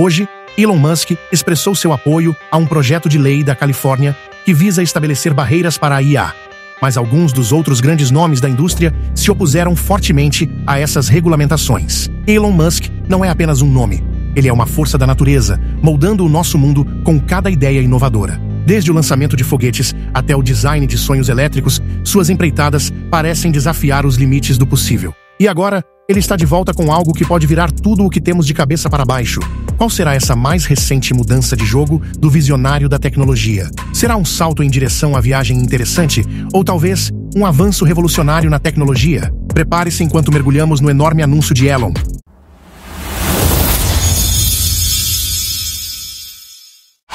Hoje, Elon Musk expressou seu apoio a um projeto de lei da Califórnia que visa estabelecer barreiras para a IA. Mas alguns dos outros grandes nomes da indústria se opuseram fortemente a essas regulamentações. Elon Musk não é apenas um nome, ele é uma força da natureza, moldando o nosso mundo com cada ideia inovadora. Desde o lançamento de foguetes até o design de sonhos elétricos, suas empreitadas parecem desafiar os limites do possível. E agora, ele está de volta com algo que pode virar tudo o que temos de cabeça para baixo. Qual será essa mais recente mudança de jogo do visionário da tecnologia? Será um salto em direção à viagem interessante? Ou talvez um avanço revolucionário na tecnologia? Prepare-se enquanto mergulhamos no enorme anúncio de Elon,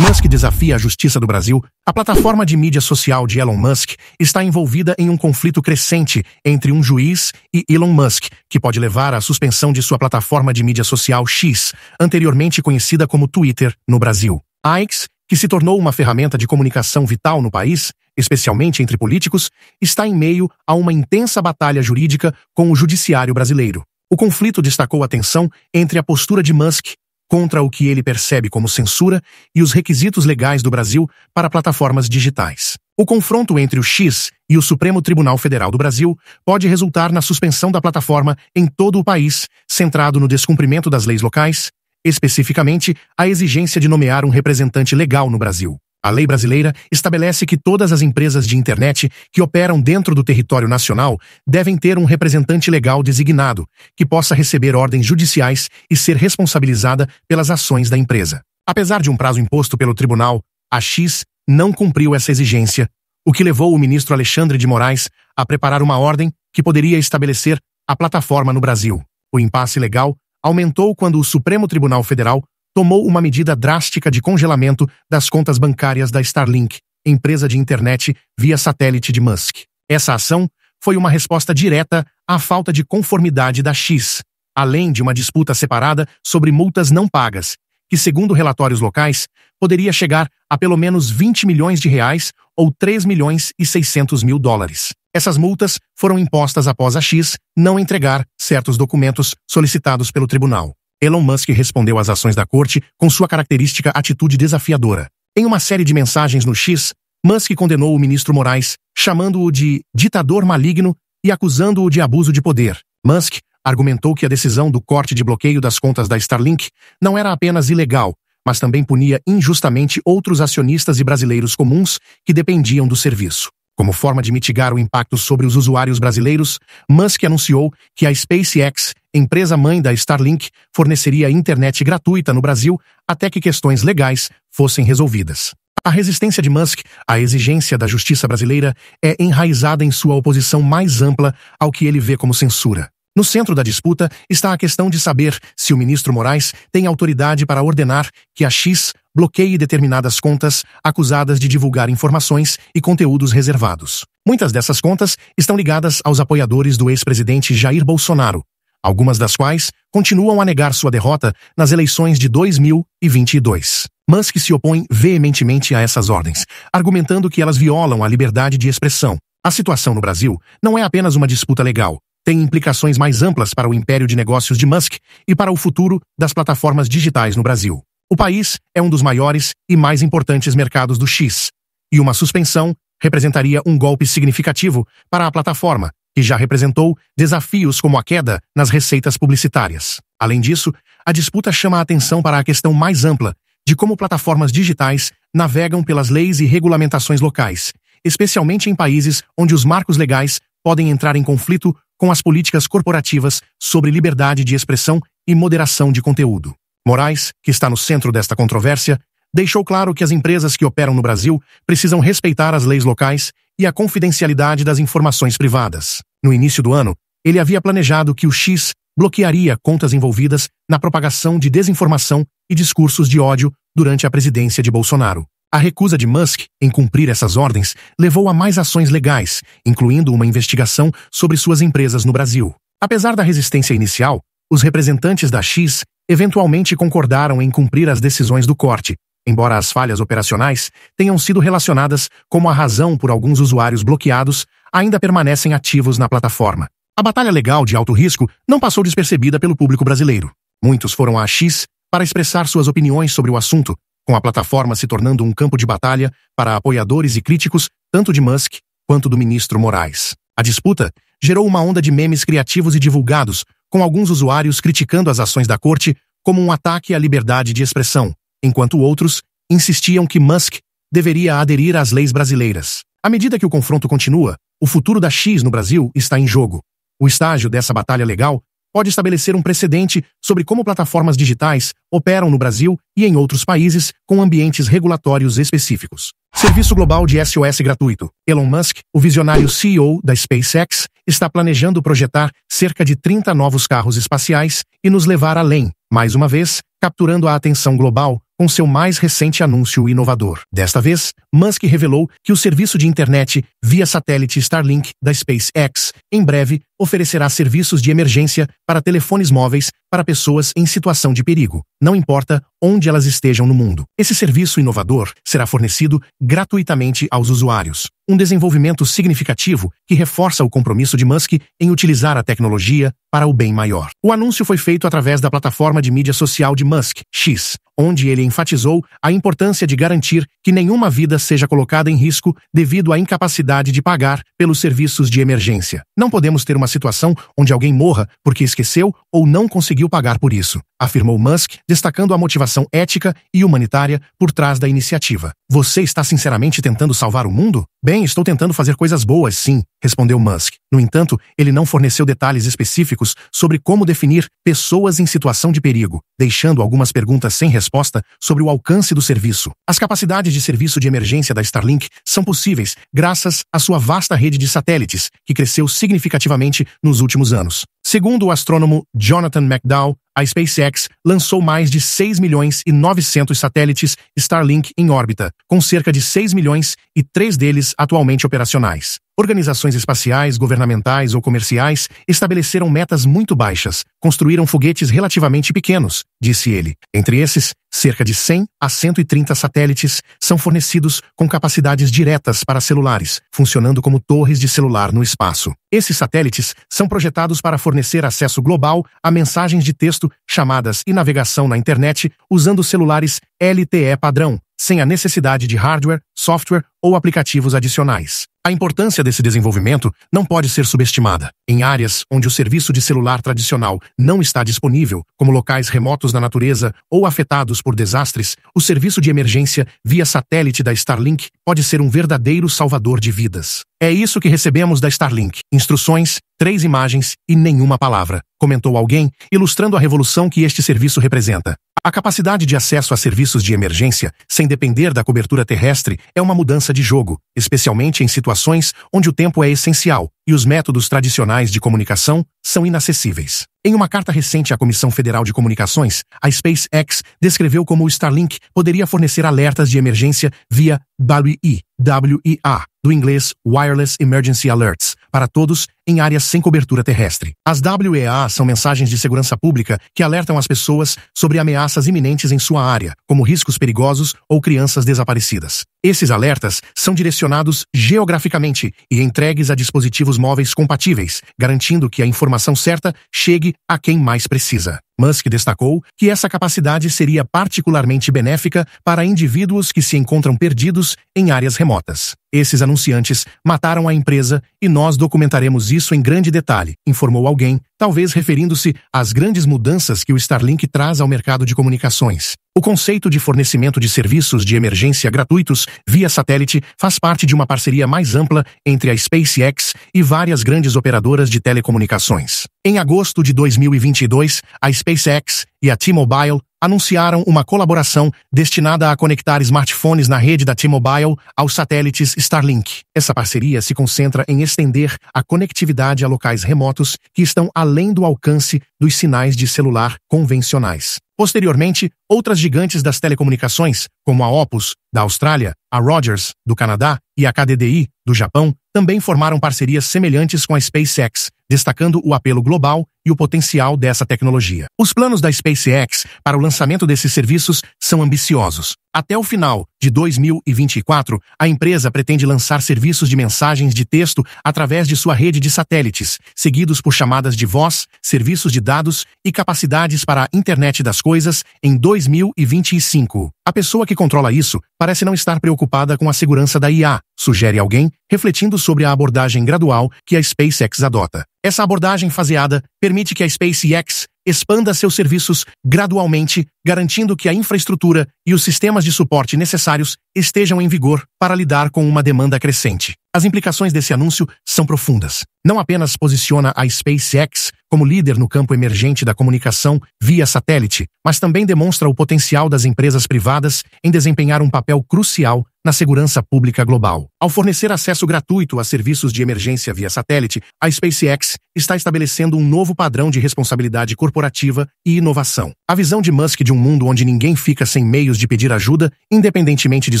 Musk desafia a justiça do Brasil, a plataforma de mídia social de Elon Musk está envolvida em um conflito crescente entre um juiz e Elon Musk, que pode levar à suspensão de sua plataforma de mídia social X, anteriormente conhecida como Twitter, no Brasil. A X, que se tornou uma ferramenta de comunicação vital no país, especialmente entre políticos, está em meio a uma intensa batalha jurídica com o judiciário brasileiro. O conflito destacou a tensão entre a postura de Musk contra o que ele percebe como censura e os requisitos legais do Brasil para plataformas digitais. O confronto entre o X e o Supremo Tribunal Federal do Brasil pode resultar na suspensão da plataforma em todo o país, centrado no descumprimento das leis locais, especificamente a exigência de nomear um representante legal no Brasil. A lei brasileira estabelece que todas as empresas de internet que operam dentro do território nacional devem ter um representante legal designado, que possa receber ordens judiciais e ser responsabilizada pelas ações da empresa. Apesar de um prazo imposto pelo tribunal, a X não cumpriu essa exigência, o que levou o ministro Alexandre de Moraes a preparar uma ordem que poderia estabelecer a plataforma no Brasil. O impasse legal aumentou quando o Supremo Tribunal Federal tomou uma medida drástica de congelamento das contas bancárias da Starlink, empresa de internet via satélite de Musk. Essa ação foi uma resposta direta à falta de conformidade da X, além de uma disputa separada sobre multas não pagas, que, segundo relatórios locais, poderia chegar a pelo menos 20 milhões de reais ou 3 milhões e 600 mil dólares. Essas multas foram impostas após a X não entregar certos documentos solicitados pelo tribunal. Elon Musk respondeu às ações da corte com sua característica atitude desafiadora. Em uma série de mensagens no X, Musk condenou o ministro Moraes, chamando-o de ditador maligno e acusando-o de abuso de poder. Musk argumentou que a decisão do corte de bloqueio das contas da Starlink não era apenas ilegal, mas também punia injustamente outros acionistas e brasileiros comuns que dependiam do serviço como forma de mitigar o impacto sobre os usuários brasileiros, Musk anunciou que a SpaceX, empresa mãe da Starlink, forneceria internet gratuita no Brasil até que questões legais fossem resolvidas. A resistência de Musk à exigência da justiça brasileira é enraizada em sua oposição mais ampla ao que ele vê como censura. No centro da disputa está a questão de saber se o ministro Moraes tem autoridade para ordenar que a X bloqueie determinadas contas acusadas de divulgar informações e conteúdos reservados. Muitas dessas contas estão ligadas aos apoiadores do ex-presidente Jair Bolsonaro, algumas das quais continuam a negar sua derrota nas eleições de 2022. Musk se opõe veementemente a essas ordens, argumentando que elas violam a liberdade de expressão. A situação no Brasil não é apenas uma disputa legal, tem implicações mais amplas para o império de negócios de Musk e para o futuro das plataformas digitais no Brasil. O país é um dos maiores e mais importantes mercados do X, e uma suspensão representaria um golpe significativo para a plataforma, que já representou desafios como a queda nas receitas publicitárias. Além disso, a disputa chama a atenção para a questão mais ampla de como plataformas digitais navegam pelas leis e regulamentações locais, especialmente em países onde os marcos legais podem entrar em conflito com as políticas corporativas sobre liberdade de expressão e moderação de conteúdo. Moraes, que está no centro desta controvérsia, deixou claro que as empresas que operam no Brasil precisam respeitar as leis locais e a confidencialidade das informações privadas. No início do ano, ele havia planejado que o X bloquearia contas envolvidas na propagação de desinformação e discursos de ódio durante a presidência de Bolsonaro. A recusa de Musk em cumprir essas ordens levou a mais ações legais, incluindo uma investigação sobre suas empresas no Brasil. Apesar da resistência inicial, os representantes da X eventualmente concordaram em cumprir as decisões do corte, embora as falhas operacionais tenham sido relacionadas como a razão por alguns usuários bloqueados ainda permanecem ativos na plataforma. A batalha legal de alto risco não passou despercebida pelo público brasileiro. Muitos foram à X para expressar suas opiniões sobre o assunto, com a plataforma se tornando um campo de batalha para apoiadores e críticos tanto de Musk quanto do ministro Moraes. A disputa gerou uma onda de memes criativos e divulgados, com alguns usuários criticando as ações da corte como um ataque à liberdade de expressão, enquanto outros insistiam que Musk deveria aderir às leis brasileiras. À medida que o confronto continua, o futuro da X no Brasil está em jogo. O estágio dessa batalha legal pode estabelecer um precedente sobre como plataformas digitais operam no Brasil e em outros países com ambientes regulatórios específicos. Serviço global de SOS gratuito. Elon Musk, o visionário CEO da SpaceX, está planejando projetar cerca de 30 novos carros espaciais e nos levar além, mais uma vez, capturando a atenção global com seu mais recente anúncio inovador. Desta vez, Musk revelou que o serviço de internet via satélite Starlink da SpaceX, em breve, oferecerá serviços de emergência para telefones móveis para pessoas em situação de perigo, não importa onde elas estejam no mundo. Esse serviço inovador será fornecido gratuitamente aos usuários. Um desenvolvimento significativo que reforça o compromisso de Musk em utilizar a tecnologia para o bem maior. O anúncio foi feito através da plataforma de mídia social de Musk, X, onde ele enfatizou a importância de garantir que nenhuma vida seja colocada em risco devido à incapacidade de pagar pelos serviços de emergência. Não podemos ter uma situação onde alguém morra porque esqueceu ou não conseguiu conseguiu pagar por isso, afirmou Musk, destacando a motivação ética e humanitária por trás da iniciativa. Você está sinceramente tentando salvar o mundo? Bem, estou tentando fazer coisas boas, sim, respondeu Musk. No entanto, ele não forneceu detalhes específicos sobre como definir pessoas em situação de perigo, deixando algumas perguntas sem resposta sobre o alcance do serviço. As capacidades de serviço de emergência da Starlink são possíveis graças à sua vasta rede de satélites, que cresceu significativamente nos últimos anos. Segundo o astrônomo Jonathan McDowell, Down a SpaceX lançou mais de 6 milhões e 900 satélites Starlink em órbita, com cerca de 6 milhões e 3 deles atualmente operacionais. Organizações espaciais, governamentais ou comerciais estabeleceram metas muito baixas, construíram foguetes relativamente pequenos, disse ele. Entre esses, cerca de 100 a 130 satélites são fornecidos com capacidades diretas para celulares, funcionando como torres de celular no espaço. Esses satélites são projetados para fornecer acesso global a mensagens de texto texto, chamadas e navegação na internet usando celulares LTE padrão, sem a necessidade de hardware, software ou aplicativos adicionais. A importância desse desenvolvimento não pode ser subestimada. Em áreas onde o serviço de celular tradicional não está disponível, como locais remotos da natureza ou afetados por desastres, o serviço de emergência via satélite da Starlink pode ser um verdadeiro salvador de vidas. É isso que recebemos da Starlink: instruções, três imagens e nenhuma palavra, comentou alguém, ilustrando a revolução que este serviço representa. A capacidade de acesso a serviços de emergência, sem depender da cobertura terrestre, é uma mudança de jogo, especialmente em situações onde o tempo é essencial e os métodos tradicionais de comunicação são inacessíveis. Em uma carta recente à Comissão Federal de Comunicações, a SpaceX descreveu como o Starlink poderia fornecer alertas de emergência via WIA, do inglês Wireless Emergency Alerts, para todos em áreas sem cobertura terrestre. As WEA são mensagens de segurança pública que alertam as pessoas sobre ameaças iminentes em sua área, como riscos perigosos ou crianças desaparecidas. Esses alertas são direcionados geograficamente e entregues a dispositivos móveis compatíveis, garantindo que a informação certa chegue a quem mais precisa. Musk destacou que essa capacidade seria particularmente benéfica para indivíduos que se encontram perdidos em áreas remotas. Esses anunciantes mataram a empresa e nós documentaremos isso em grande detalhe, informou alguém, talvez referindo-se às grandes mudanças que o Starlink traz ao mercado de comunicações. O conceito de fornecimento de serviços de emergência gratuitos via satélite faz parte de uma parceria mais ampla entre a SpaceX e várias grandes operadoras de telecomunicações. Em agosto de 2022, a SpaceX e a T-Mobile anunciaram uma colaboração destinada a conectar smartphones na rede da T-Mobile aos satélites Starlink. Essa parceria se concentra em estender a conectividade a locais remotos que estão além do alcance dos sinais de celular convencionais. Posteriormente, outras gigantes das telecomunicações, como a Opus, da Austrália, a Rogers, do Canadá, e a KDDI, do Japão, também formaram parcerias semelhantes com a SpaceX, destacando o apelo global e o potencial dessa tecnologia. Os planos da SpaceX para o lançamento desses serviços são ambiciosos. Até o final de 2024, a empresa pretende lançar serviços de mensagens de texto através de sua rede de satélites, seguidos por chamadas de voz, serviços de dados e capacidades para a internet das coisas em 2025. A pessoa que controla isso parece não estar preocupada com a segurança da IA, sugere alguém, refletindo sobre a abordagem gradual que a SpaceX adota. Essa abordagem faseada permite que a SpaceX expanda seus serviços gradualmente, garantindo que a infraestrutura e os sistemas de suporte necessários estejam em vigor para lidar com uma demanda crescente. As implicações desse anúncio são profundas. Não apenas posiciona a SpaceX como líder no campo emergente da comunicação via satélite, mas também demonstra o potencial das empresas privadas em desempenhar um papel crucial na segurança pública global. Ao fornecer acesso gratuito a serviços de emergência via satélite, a SpaceX está estabelecendo um novo padrão de responsabilidade corporativa e inovação. A visão de Musk de um mundo onde ninguém fica sem meios de pedir ajuda, independentemente de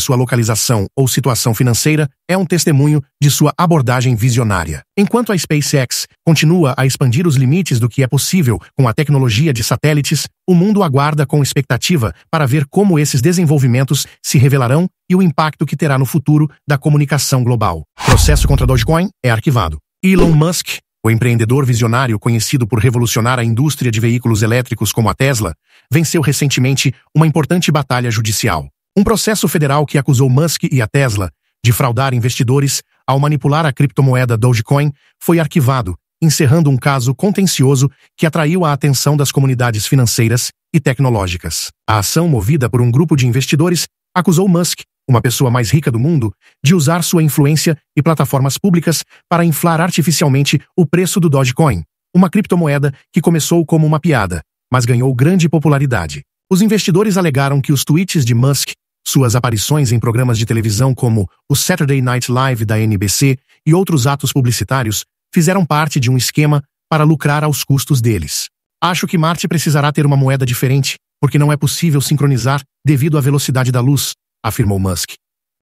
sua localização ou situação financeira, é um testemunho de sua abordagem visionária. Enquanto a SpaceX continua a expandir os limites limites do que é possível com a tecnologia de satélites, o mundo aguarda com expectativa para ver como esses desenvolvimentos se revelarão e o impacto que terá no futuro da comunicação global. Processo contra Dogecoin é arquivado. Elon Musk, o empreendedor visionário conhecido por revolucionar a indústria de veículos elétricos como a Tesla, venceu recentemente uma importante batalha judicial. Um processo federal que acusou Musk e a Tesla de fraudar investidores ao manipular a criptomoeda Dogecoin foi arquivado encerrando um caso contencioso que atraiu a atenção das comunidades financeiras e tecnológicas. A ação movida por um grupo de investidores acusou Musk, uma pessoa mais rica do mundo, de usar sua influência e plataformas públicas para inflar artificialmente o preço do Dogecoin, uma criptomoeda que começou como uma piada, mas ganhou grande popularidade. Os investidores alegaram que os tweets de Musk, suas aparições em programas de televisão como o Saturday Night Live da NBC e outros atos publicitários fizeram parte de um esquema para lucrar aos custos deles. Acho que Marte precisará ter uma moeda diferente, porque não é possível sincronizar devido à velocidade da luz, afirmou Musk.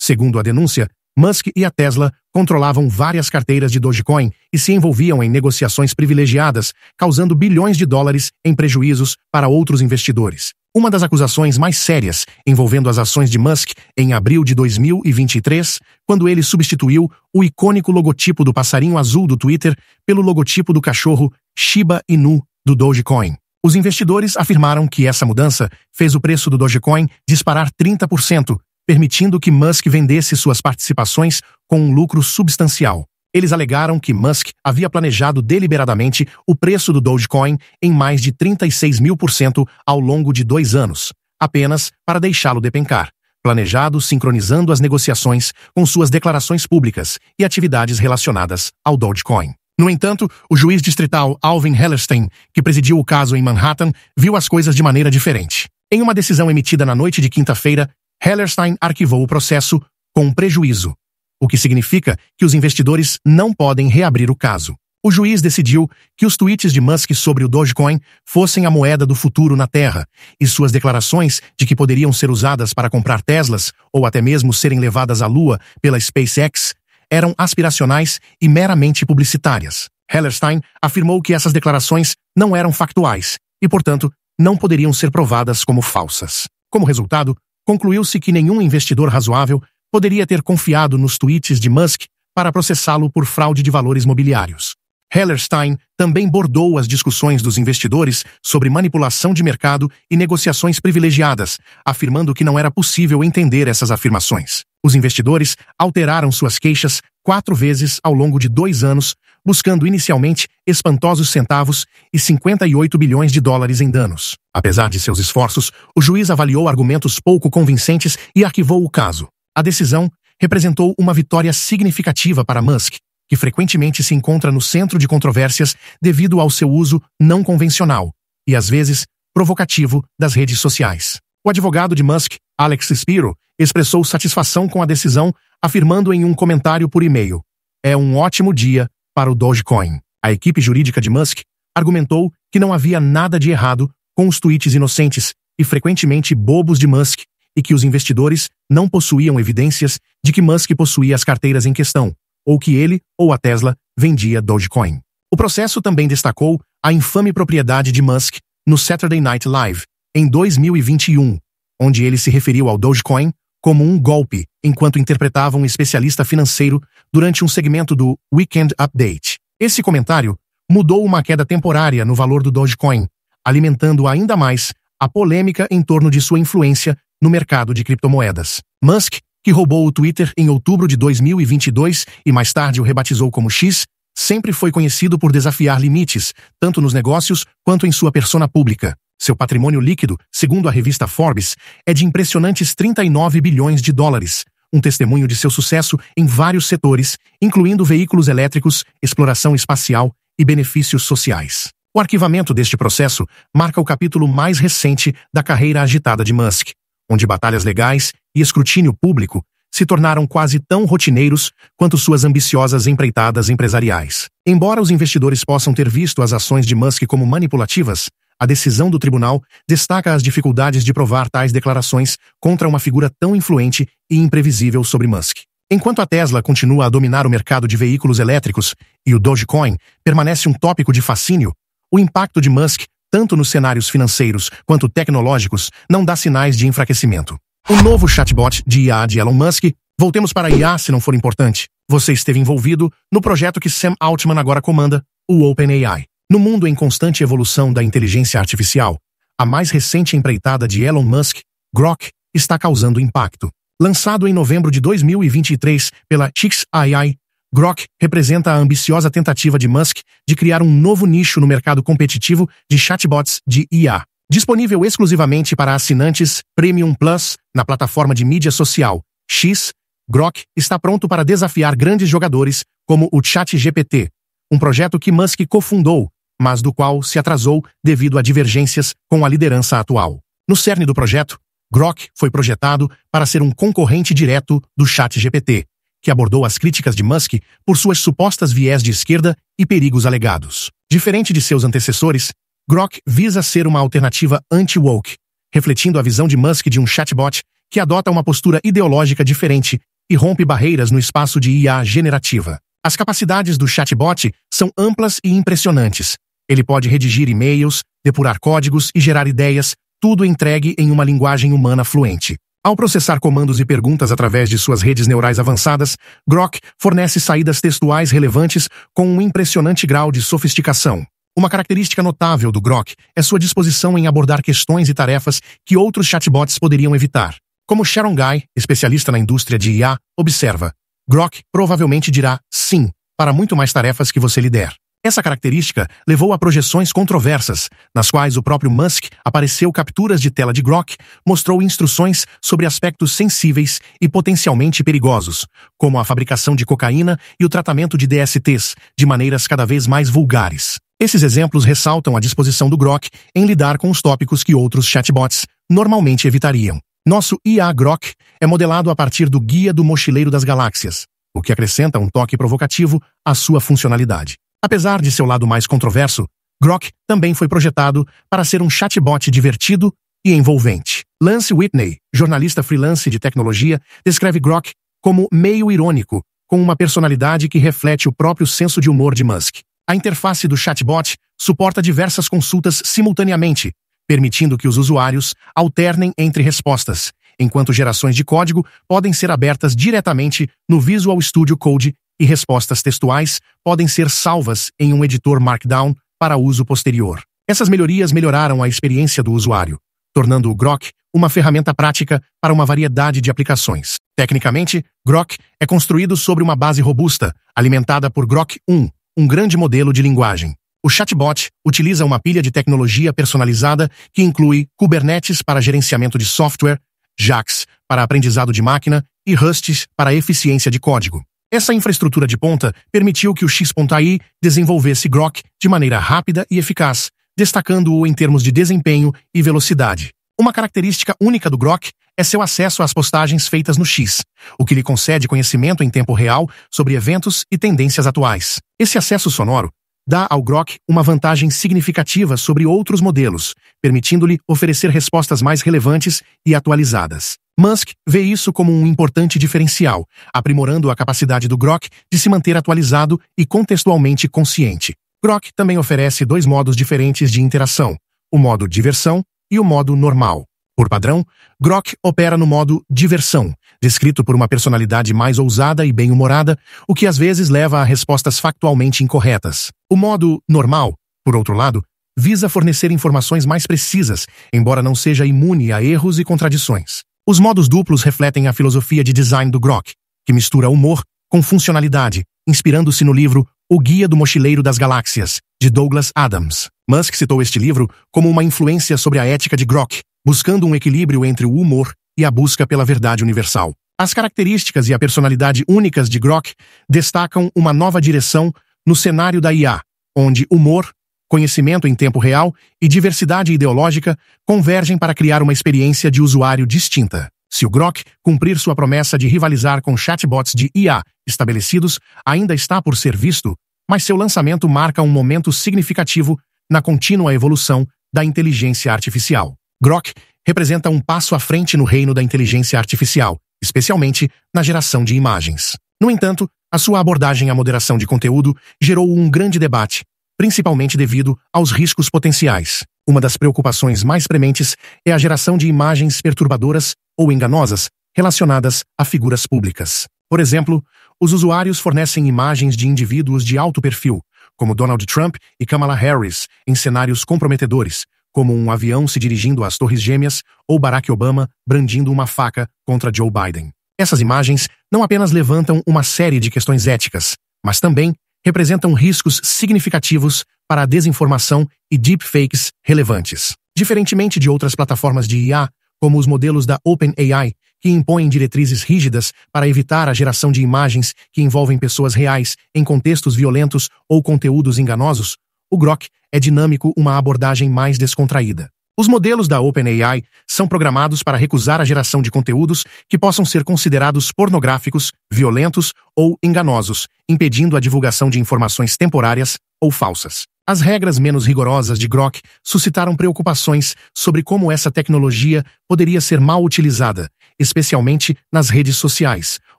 Segundo a denúncia, Musk e a Tesla controlavam várias carteiras de Dogecoin e se envolviam em negociações privilegiadas, causando bilhões de dólares em prejuízos para outros investidores. Uma das acusações mais sérias envolvendo as ações de Musk em abril de 2023, quando ele substituiu o icônico logotipo do passarinho azul do Twitter pelo logotipo do cachorro Shiba Inu do Dogecoin. Os investidores afirmaram que essa mudança fez o preço do Dogecoin disparar 30%, permitindo que Musk vendesse suas participações com um lucro substancial eles alegaram que Musk havia planejado deliberadamente o preço do Dogecoin em mais de 36 mil por cento ao longo de dois anos, apenas para deixá-lo depencar, planejado sincronizando as negociações com suas declarações públicas e atividades relacionadas ao Dogecoin. No entanto, o juiz distrital Alvin Hellerstein, que presidiu o caso em Manhattan, viu as coisas de maneira diferente. Em uma decisão emitida na noite de quinta-feira, Hellerstein arquivou o processo com um prejuízo o que significa que os investidores não podem reabrir o caso. O juiz decidiu que os tweets de Musk sobre o Dogecoin fossem a moeda do futuro na Terra, e suas declarações de que poderiam ser usadas para comprar Teslas ou até mesmo serem levadas à Lua pela SpaceX eram aspiracionais e meramente publicitárias. Hellerstein afirmou que essas declarações não eram factuais e, portanto, não poderiam ser provadas como falsas. Como resultado, concluiu-se que nenhum investidor razoável poderia ter confiado nos tweets de Musk para processá-lo por fraude de valores mobiliários. Hellerstein também bordou as discussões dos investidores sobre manipulação de mercado e negociações privilegiadas, afirmando que não era possível entender essas afirmações. Os investidores alteraram suas queixas quatro vezes ao longo de dois anos, buscando inicialmente espantosos centavos e 58 bilhões de dólares em danos. Apesar de seus esforços, o juiz avaliou argumentos pouco convincentes e arquivou o caso. A decisão representou uma vitória significativa para Musk, que frequentemente se encontra no centro de controvérsias devido ao seu uso não convencional e, às vezes, provocativo das redes sociais. O advogado de Musk, Alex Spiro, expressou satisfação com a decisão, afirmando em um comentário por e-mail: É um ótimo dia para o Dogecoin. A equipe jurídica de Musk argumentou que não havia nada de errado com os tweets inocentes e frequentemente bobos de Musk e que os investidores não possuíam evidências de que Musk possuía as carteiras em questão, ou que ele ou a Tesla vendia Dogecoin. O processo também destacou a infame propriedade de Musk no Saturday Night Live, em 2021, onde ele se referiu ao Dogecoin como um golpe enquanto interpretava um especialista financeiro durante um segmento do Weekend Update. Esse comentário mudou uma queda temporária no valor do Dogecoin, alimentando ainda mais a polêmica em torno de sua influência no mercado de criptomoedas. Musk, que roubou o Twitter em outubro de 2022 e mais tarde o rebatizou como X, sempre foi conhecido por desafiar limites, tanto nos negócios quanto em sua persona pública. Seu patrimônio líquido, segundo a revista Forbes, é de impressionantes 39 bilhões de dólares, um testemunho de seu sucesso em vários setores, incluindo veículos elétricos, exploração espacial e benefícios sociais. O arquivamento deste processo marca o capítulo mais recente da carreira agitada de Musk, onde batalhas legais e escrutínio público se tornaram quase tão rotineiros quanto suas ambiciosas empreitadas empresariais. Embora os investidores possam ter visto as ações de Musk como manipulativas, a decisão do tribunal destaca as dificuldades de provar tais declarações contra uma figura tão influente e imprevisível sobre Musk. Enquanto a Tesla continua a dominar o mercado de veículos elétricos e o Dogecoin permanece um tópico de fascínio, o impacto de Musk, tanto nos cenários financeiros quanto tecnológicos, não dá sinais de enfraquecimento. O novo chatbot de IA de Elon Musk, voltemos para IA se não for importante. Você esteve envolvido no projeto que Sam Altman agora comanda, o OpenAI. No mundo em constante evolução da inteligência artificial, a mais recente empreitada de Elon Musk, Grok, está causando impacto. Lançado em novembro de 2023 pela XAI, Grok representa a ambiciosa tentativa de Musk de criar um novo nicho no mercado competitivo de chatbots de IA. Disponível exclusivamente para assinantes Premium Plus na plataforma de mídia social X, Grok está pronto para desafiar grandes jogadores como o ChatGPT, um projeto que Musk cofundou, mas do qual se atrasou devido a divergências com a liderança atual. No cerne do projeto, Grok foi projetado para ser um concorrente direto do ChatGPT, que abordou as críticas de Musk por suas supostas viés de esquerda e perigos alegados. Diferente de seus antecessores, Grok visa ser uma alternativa anti-woke, refletindo a visão de Musk de um chatbot que adota uma postura ideológica diferente e rompe barreiras no espaço de IA generativa. As capacidades do chatbot são amplas e impressionantes. Ele pode redigir e-mails, depurar códigos e gerar ideias, tudo entregue em uma linguagem humana fluente. Ao processar comandos e perguntas através de suas redes neurais avançadas, Grok fornece saídas textuais relevantes com um impressionante grau de sofisticação. Uma característica notável do Grok é sua disposição em abordar questões e tarefas que outros chatbots poderiam evitar. Como Sharon Guy, especialista na indústria de IA, observa, Grok provavelmente dirá sim para muito mais tarefas que você lhe der. Essa característica levou a projeções controversas, nas quais o próprio Musk apareceu capturas de tela de Grok, mostrou instruções sobre aspectos sensíveis e potencialmente perigosos, como a fabricação de cocaína e o tratamento de DSTs, de maneiras cada vez mais vulgares. Esses exemplos ressaltam a disposição do Grok em lidar com os tópicos que outros chatbots normalmente evitariam. Nosso IA Grok é modelado a partir do Guia do Mochileiro das Galáxias, o que acrescenta um toque provocativo à sua funcionalidade. Apesar de seu lado mais controverso, Grok também foi projetado para ser um chatbot divertido e envolvente. Lance Whitney, jornalista freelance de tecnologia, descreve Grok como meio irônico, com uma personalidade que reflete o próprio senso de humor de Musk. A interface do chatbot suporta diversas consultas simultaneamente, permitindo que os usuários alternem entre respostas, enquanto gerações de código podem ser abertas diretamente no Visual Studio Code e respostas textuais podem ser salvas em um editor Markdown para uso posterior. Essas melhorias melhoraram a experiência do usuário, tornando o Grok uma ferramenta prática para uma variedade de aplicações. Tecnicamente, Grok é construído sobre uma base robusta, alimentada por Grok 1, um grande modelo de linguagem. O chatbot utiliza uma pilha de tecnologia personalizada que inclui Kubernetes para gerenciamento de software, JAX para aprendizado de máquina e Rust para eficiência de código. Essa infraestrutura de ponta permitiu que o X.AI desenvolvesse Grok de maneira rápida e eficaz, destacando-o em termos de desempenho e velocidade. Uma característica única do Grok é seu acesso às postagens feitas no X, o que lhe concede conhecimento em tempo real sobre eventos e tendências atuais. Esse acesso sonoro dá ao Grok uma vantagem significativa sobre outros modelos, permitindo-lhe oferecer respostas mais relevantes e atualizadas. Musk vê isso como um importante diferencial, aprimorando a capacidade do Grok de se manter atualizado e contextualmente consciente. Grok também oferece dois modos diferentes de interação, o modo diversão e o modo normal. Por padrão, Grok opera no modo diversão, descrito por uma personalidade mais ousada e bem-humorada, o que às vezes leva a respostas factualmente incorretas. O modo normal, por outro lado, visa fornecer informações mais precisas, embora não seja imune a erros e contradições. Os modos duplos refletem a filosofia de design do Grok, que mistura humor com funcionalidade, inspirando-se no livro O Guia do Mochileiro das Galáxias, de Douglas Adams. Musk citou este livro como uma influência sobre a ética de Grok, buscando um equilíbrio entre o humor e a busca pela verdade universal. As características e a personalidade únicas de Grok destacam uma nova direção no cenário da IA, onde humor conhecimento em tempo real e diversidade ideológica convergem para criar uma experiência de usuário distinta. Se o Grok cumprir sua promessa de rivalizar com chatbots de IA estabelecidos, ainda está por ser visto, mas seu lançamento marca um momento significativo na contínua evolução da inteligência artificial. Grok representa um passo à frente no reino da inteligência artificial, especialmente na geração de imagens. No entanto, a sua abordagem à moderação de conteúdo gerou um grande debate, principalmente devido aos riscos potenciais. Uma das preocupações mais prementes é a geração de imagens perturbadoras ou enganosas relacionadas a figuras públicas. Por exemplo, os usuários fornecem imagens de indivíduos de alto perfil, como Donald Trump e Kamala Harris, em cenários comprometedores, como um avião se dirigindo às Torres Gêmeas ou Barack Obama brandindo uma faca contra Joe Biden. Essas imagens não apenas levantam uma série de questões éticas, mas também representam riscos significativos para a desinformação e deepfakes relevantes. Diferentemente de outras plataformas de IA, como os modelos da OpenAI, que impõem diretrizes rígidas para evitar a geração de imagens que envolvem pessoas reais em contextos violentos ou conteúdos enganosos, o Grok é dinâmico uma abordagem mais descontraída. Os modelos da OpenAI são programados para recusar a geração de conteúdos que possam ser considerados pornográficos, violentos ou enganosos, impedindo a divulgação de informações temporárias ou falsas. As regras menos rigorosas de Grok suscitaram preocupações sobre como essa tecnologia poderia ser mal utilizada, especialmente nas redes sociais,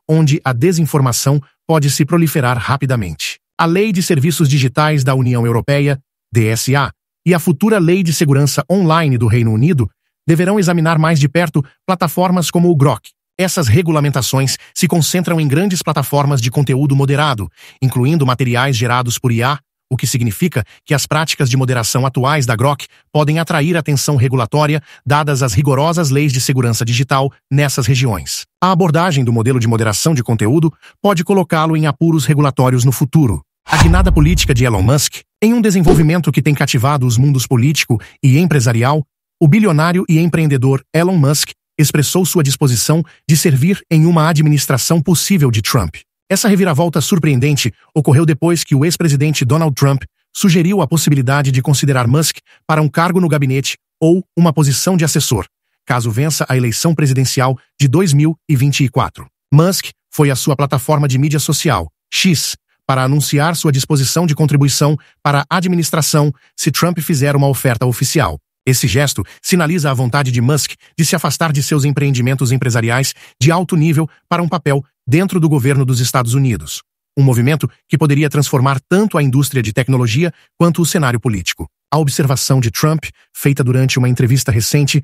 onde a desinformação pode se proliferar rapidamente. A Lei de Serviços Digitais da União Europeia, DSA, e a futura Lei de Segurança Online do Reino Unido deverão examinar mais de perto plataformas como o Grok. Essas regulamentações se concentram em grandes plataformas de conteúdo moderado, incluindo materiais gerados por IA, o que significa que as práticas de moderação atuais da Grok podem atrair atenção regulatória, dadas as rigorosas leis de segurança digital nessas regiões. A abordagem do modelo de moderação de conteúdo pode colocá-lo em apuros regulatórios no futuro. A guinada política de Elon Musk em um desenvolvimento que tem cativado os mundos político e empresarial, o bilionário e empreendedor Elon Musk expressou sua disposição de servir em uma administração possível de Trump. Essa reviravolta surpreendente ocorreu depois que o ex-presidente Donald Trump sugeriu a possibilidade de considerar Musk para um cargo no gabinete ou uma posição de assessor, caso vença a eleição presidencial de 2024. Musk foi a sua plataforma de mídia social, X, para anunciar sua disposição de contribuição para a administração se Trump fizer uma oferta oficial. Esse gesto sinaliza a vontade de Musk de se afastar de seus empreendimentos empresariais de alto nível para um papel dentro do governo dos Estados Unidos. Um movimento que poderia transformar tanto a indústria de tecnologia quanto o cenário político. A observação de Trump, feita durante uma entrevista recente,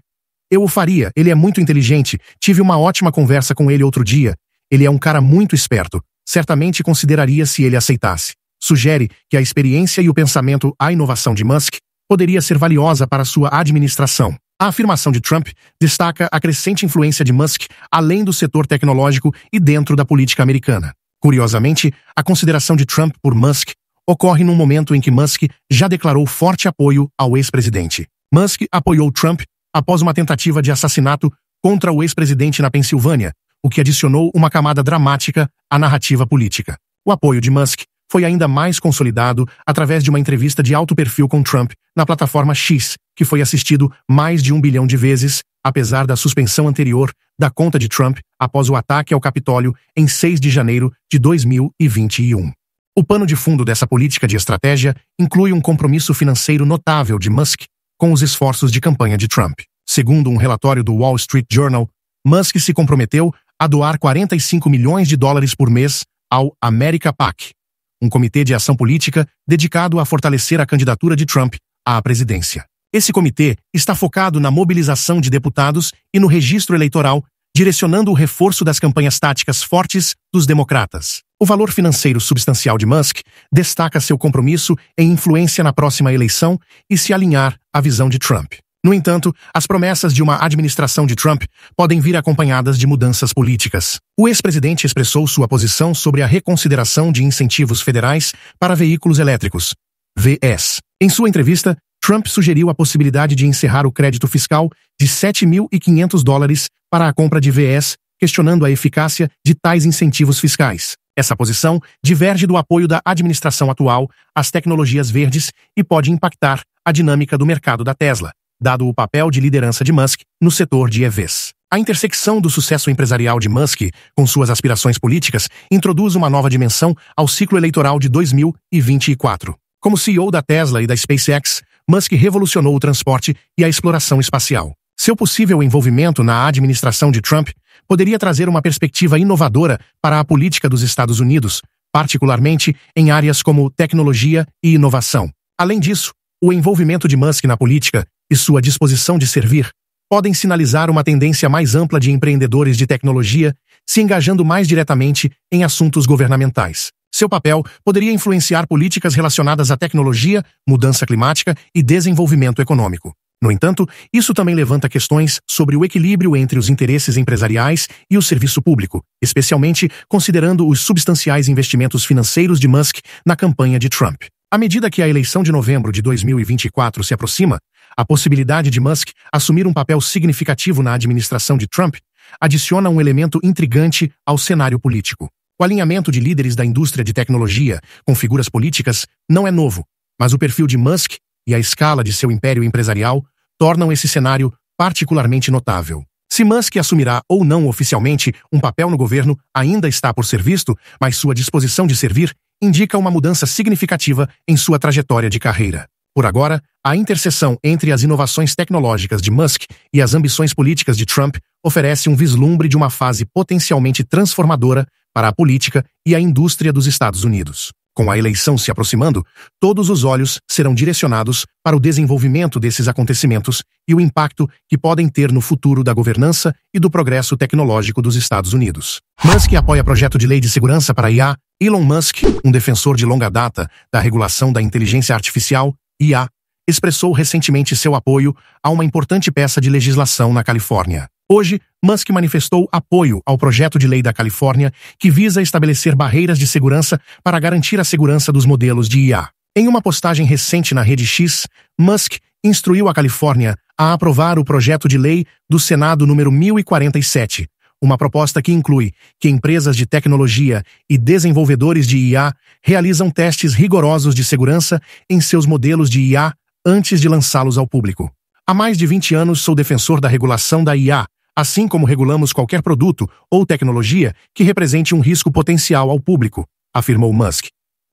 eu o faria, ele é muito inteligente, tive uma ótima conversa com ele outro dia, ele é um cara muito esperto certamente consideraria se ele aceitasse. Sugere que a experiência e o pensamento à inovação de Musk poderia ser valiosa para sua administração. A afirmação de Trump destaca a crescente influência de Musk além do setor tecnológico e dentro da política americana. Curiosamente, a consideração de Trump por Musk ocorre num momento em que Musk já declarou forte apoio ao ex-presidente. Musk apoiou Trump após uma tentativa de assassinato contra o ex-presidente na Pensilvânia, o que adicionou uma camada dramática a narrativa política. O apoio de Musk foi ainda mais consolidado através de uma entrevista de alto perfil com Trump na plataforma X, que foi assistido mais de um bilhão de vezes, apesar da suspensão anterior da conta de Trump após o ataque ao Capitólio em 6 de janeiro de 2021. O pano de fundo dessa política de estratégia inclui um compromisso financeiro notável de Musk com os esforços de campanha de Trump. Segundo um relatório do Wall Street Journal, Musk se comprometeu a doar 45 milhões de dólares por mês ao America PAC, um comitê de ação política dedicado a fortalecer a candidatura de Trump à presidência. Esse comitê está focado na mobilização de deputados e no registro eleitoral, direcionando o reforço das campanhas táticas fortes dos democratas. O valor financeiro substancial de Musk destaca seu compromisso em influência na próxima eleição e se alinhar à visão de Trump. No entanto, as promessas de uma administração de Trump podem vir acompanhadas de mudanças políticas. O ex-presidente expressou sua posição sobre a reconsideração de incentivos federais para veículos elétricos, VS. Em sua entrevista, Trump sugeriu a possibilidade de encerrar o crédito fiscal de 7.500 dólares para a compra de VS, questionando a eficácia de tais incentivos fiscais. Essa posição diverge do apoio da administração atual às tecnologias verdes e pode impactar a dinâmica do mercado da Tesla dado o papel de liderança de Musk no setor de EVs. A intersecção do sucesso empresarial de Musk com suas aspirações políticas introduz uma nova dimensão ao ciclo eleitoral de 2024. Como CEO da Tesla e da SpaceX, Musk revolucionou o transporte e a exploração espacial. Seu possível envolvimento na administração de Trump poderia trazer uma perspectiva inovadora para a política dos Estados Unidos, particularmente em áreas como tecnologia e inovação. Além disso, o envolvimento de Musk na política e sua disposição de servir podem sinalizar uma tendência mais ampla de empreendedores de tecnologia se engajando mais diretamente em assuntos governamentais. Seu papel poderia influenciar políticas relacionadas à tecnologia, mudança climática e desenvolvimento econômico. No entanto, isso também levanta questões sobre o equilíbrio entre os interesses empresariais e o serviço público, especialmente considerando os substanciais investimentos financeiros de Musk na campanha de Trump. À medida que a eleição de novembro de 2024 se aproxima, a possibilidade de Musk assumir um papel significativo na administração de Trump adiciona um elemento intrigante ao cenário político. O alinhamento de líderes da indústria de tecnologia com figuras políticas não é novo, mas o perfil de Musk e a escala de seu império empresarial tornam esse cenário particularmente notável. Se Musk assumirá ou não oficialmente um papel no governo ainda está por ser visto, mas sua disposição de servir indica uma mudança significativa em sua trajetória de carreira. Por agora, a interseção entre as inovações tecnológicas de Musk e as ambições políticas de Trump oferece um vislumbre de uma fase potencialmente transformadora para a política e a indústria dos Estados Unidos. Com a eleição se aproximando, todos os olhos serão direcionados para o desenvolvimento desses acontecimentos e o impacto que podem ter no futuro da governança e do progresso tecnológico dos Estados Unidos. Musk apoia projeto de lei de segurança para IA. Elon Musk, um defensor de longa data da regulação da inteligência artificial, IA, expressou recentemente seu apoio a uma importante peça de legislação na Califórnia. Hoje, Musk manifestou apoio ao projeto de lei da Califórnia que visa estabelecer barreiras de segurança para garantir a segurança dos modelos de IA. Em uma postagem recente na rede X, Musk instruiu a Califórnia a aprovar o projeto de lei do Senado número 1047, uma proposta que inclui que empresas de tecnologia e desenvolvedores de IA realizam testes rigorosos de segurança em seus modelos de IA antes de lançá-los ao público. Há mais de 20 anos sou defensor da regulação da IA, assim como regulamos qualquer produto ou tecnologia que represente um risco potencial ao público, afirmou Musk.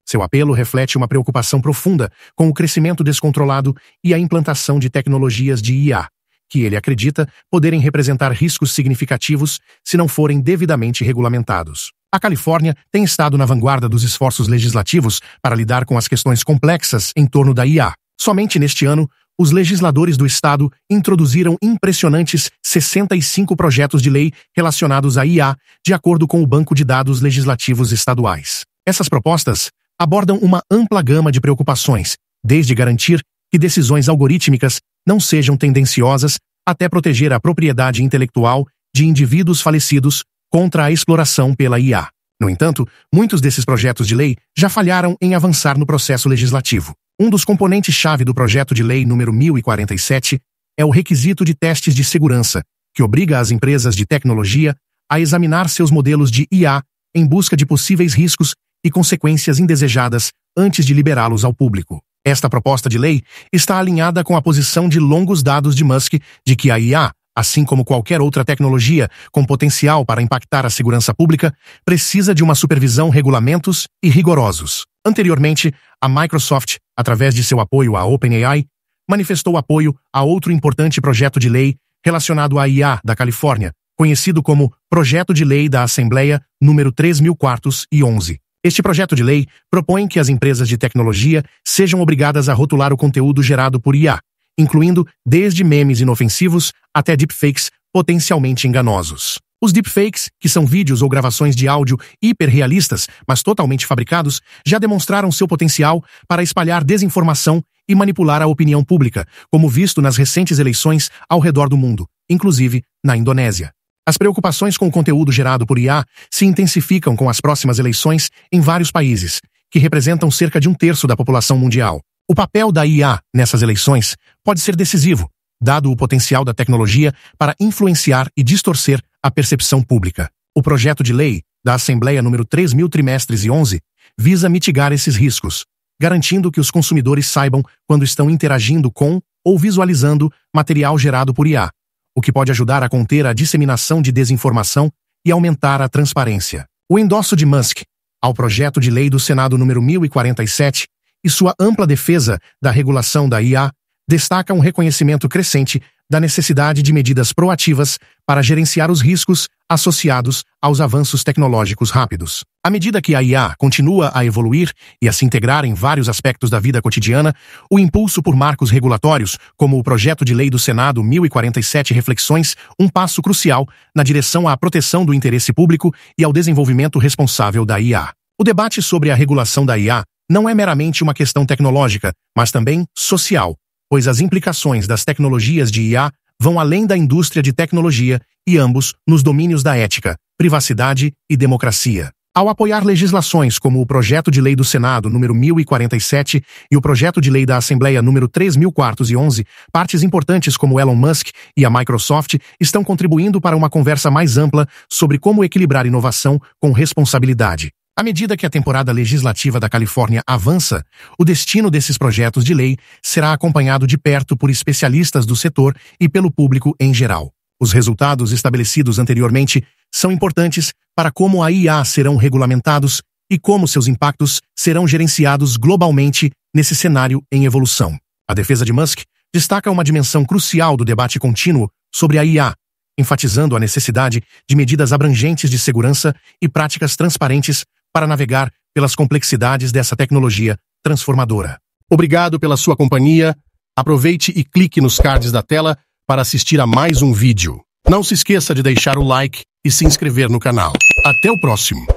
Seu apelo reflete uma preocupação profunda com o crescimento descontrolado e a implantação de tecnologias de IA, que ele acredita poderem representar riscos significativos se não forem devidamente regulamentados. A Califórnia tem estado na vanguarda dos esforços legislativos para lidar com as questões complexas em torno da IA, Somente neste ano, os legisladores do Estado introduziram impressionantes 65 projetos de lei relacionados à IA, de acordo com o Banco de Dados Legislativos Estaduais. Essas propostas abordam uma ampla gama de preocupações, desde garantir que decisões algorítmicas não sejam tendenciosas até proteger a propriedade intelectual de indivíduos falecidos contra a exploração pela IA. No entanto, muitos desses projetos de lei já falharam em avançar no processo legislativo. Um dos componentes-chave do projeto de lei número 1047 é o requisito de testes de segurança, que obriga as empresas de tecnologia a examinar seus modelos de IA em busca de possíveis riscos e consequências indesejadas antes de liberá-los ao público. Esta proposta de lei está alinhada com a posição de longos dados de Musk de que a IA assim como qualquer outra tecnologia com potencial para impactar a segurança pública, precisa de uma supervisão regulamentos e rigorosos. Anteriormente, a Microsoft, através de seu apoio à OpenAI, manifestou apoio a outro importante projeto de lei relacionado à IA da Califórnia, conhecido como Projeto de Lei da Assembleia número 3411. Este projeto de lei propõe que as empresas de tecnologia sejam obrigadas a rotular o conteúdo gerado por IA, incluindo desde memes inofensivos até deepfakes potencialmente enganosos. Os deepfakes, que são vídeos ou gravações de áudio hiperrealistas, mas totalmente fabricados, já demonstraram seu potencial para espalhar desinformação e manipular a opinião pública, como visto nas recentes eleições ao redor do mundo, inclusive na Indonésia. As preocupações com o conteúdo gerado por IA se intensificam com as próximas eleições em vários países, que representam cerca de um terço da população mundial. O papel da IA nessas eleições pode ser decisivo, dado o potencial da tecnologia para influenciar e distorcer a percepção pública. O projeto de lei da Assembleia número 3000 trimestres e 11 visa mitigar esses riscos, garantindo que os consumidores saibam quando estão interagindo com ou visualizando material gerado por IA, o que pode ajudar a conter a disseminação de desinformação e aumentar a transparência. O endosso de Musk ao projeto de lei do Senado número 1047 e sua ampla defesa da regulação da IA destaca um reconhecimento crescente da necessidade de medidas proativas para gerenciar os riscos associados aos avanços tecnológicos rápidos. À medida que a IA continua a evoluir e a se integrar em vários aspectos da vida cotidiana, o impulso por marcos regulatórios, como o projeto de lei do Senado 1047 Reflexões, um passo crucial na direção à proteção do interesse público e ao desenvolvimento responsável da IA. O debate sobre a regulação da IA não é meramente uma questão tecnológica, mas também social, pois as implicações das tecnologias de IA vão além da indústria de tecnologia e ambos nos domínios da ética, privacidade e democracia. Ao apoiar legislações como o Projeto de Lei do Senado número 1047 e o Projeto de Lei da Assembleia número 3411, partes importantes como Elon Musk e a Microsoft estão contribuindo para uma conversa mais ampla sobre como equilibrar inovação com responsabilidade. À medida que a temporada legislativa da Califórnia avança, o destino desses projetos de lei será acompanhado de perto por especialistas do setor e pelo público em geral. Os resultados estabelecidos anteriormente são importantes para como a IA serão regulamentados e como seus impactos serão gerenciados globalmente nesse cenário em evolução. A defesa de Musk destaca uma dimensão crucial do debate contínuo sobre a IA, enfatizando a necessidade de medidas abrangentes de segurança e práticas transparentes para navegar pelas complexidades dessa tecnologia transformadora. Obrigado pela sua companhia. Aproveite e clique nos cards da tela para assistir a mais um vídeo. Não se esqueça de deixar o like e se inscrever no canal. Até o próximo!